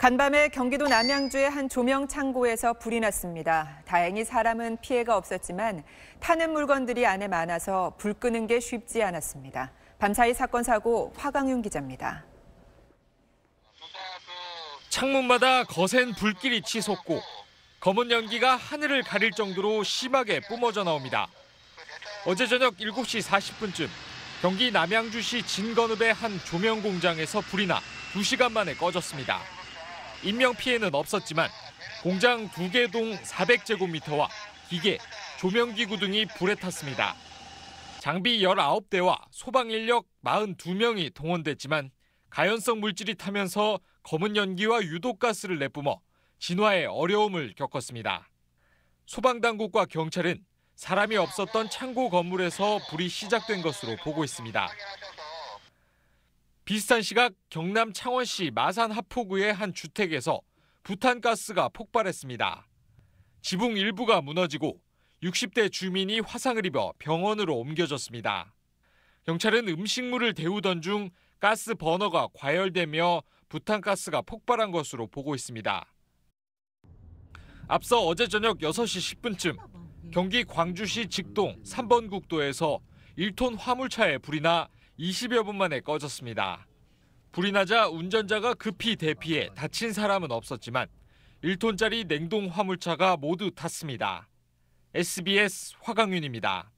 간밤에 경기도 남양주의 한 조명 창고에서 불이 났습니다. 다행히 사람은 피해가 없었지만 타는 물건들이 안에 많아서 불 끄는 게 쉽지 않았습니다. 밤사이 사건 사고 화강윤 기자입니다. 창문마다 거센 불길이 치솟고 검은 연기가 하늘을 가릴 정도로 심하게 뿜어져 나옵니다. 어제 저녁 7시 40분쯤 경기 남양주시 진건읍의 한 조명 공장에서 불이 나 2시간 만에 꺼졌습니다. 인명피해는 없었지만 공장 두 개 동 400제곱미터와 기계, 조명기구 등이 불에 탔습니다. 장비 19대와 소방 인력 42명이 동원됐지만 가연성 물질이 타면서 검은 연기와 유독가스를 내뿜어 진화에 어려움을 겪었습니다. 소방당국과 경찰은 사람이 없었던 창고 건물에서 불이 시작된 것으로 보고 있습니다. 비슷한 시각 경남 창원시 마산 하포구의 한 주택에서 부탄가스가 폭발했습니다. 지붕 일부가 무너지고 60대 주민이 화상을 입어 병원으로 옮겨졌습니다. 경찰은 음식물을 데우던 중 가스 버너가 과열되며 부탄가스가 폭발한 것으로 보고 있습니다. 앞서 어제 저녁 6시 10분쯤 경기 광주시 직동 3번 국도에서 1톤 화물차에 불이 나 20여 분 만에 꺼졌습니다. 불이 나자 운전자가 급히 대피해 다친 사람은 없었지만 1톤짜리 냉동 화물차가 모두 탔습니다. SBS 화강윤입니다.